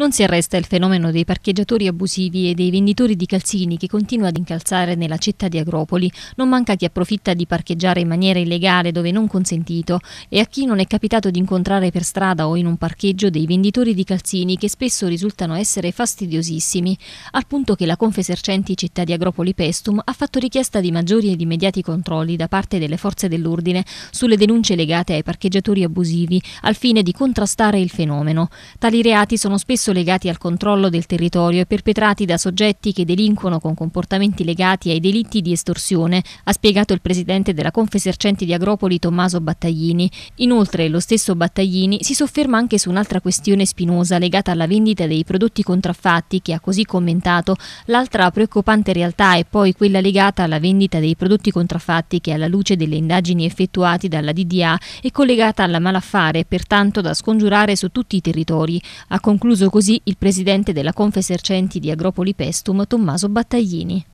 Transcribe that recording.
Non si arresta il fenomeno dei parcheggiatori abusivi e dei venditori di calzini che continua ad incalzare nella città di Agropoli. Non manca chi approfitta di parcheggiare in maniera illegale dove non consentito e a chi non è capitato di incontrare per strada o in un parcheggio dei venditori di calzini che spesso risultano essere fastidiosissimi, al punto che la Confesercenti città di Agropoli Pestum ha fatto richiesta di maggiori ed immediati controlli da parte delle forze dell'ordine sulle denunce legate ai parcheggiatori abusivi al fine di contrastare il fenomeno. Tali reati sono spesso spesso legati al controllo del territorio e perpetrati da soggetti che delinquono con comportamenti legati ai delitti di estorsione, ha spiegato il presidente della Confesercenti di Agropoli Tommaso Battaglini. Inoltre lo stesso Battaglini si sofferma anche su un'altra questione spinosa legata alla vendita dei prodotti contraffatti che ha così commentato l'altra preoccupante realtà è poi quella legata alla vendita dei prodotti contraffatti che alla luce delle indagini effettuate dalla DDA è collegata alla malaffare e pertanto da scongiurare su tutti i territori. Ha concluso così Così il presidente della Confesercenti di Agropoli Pestum, Tommaso Battaglini.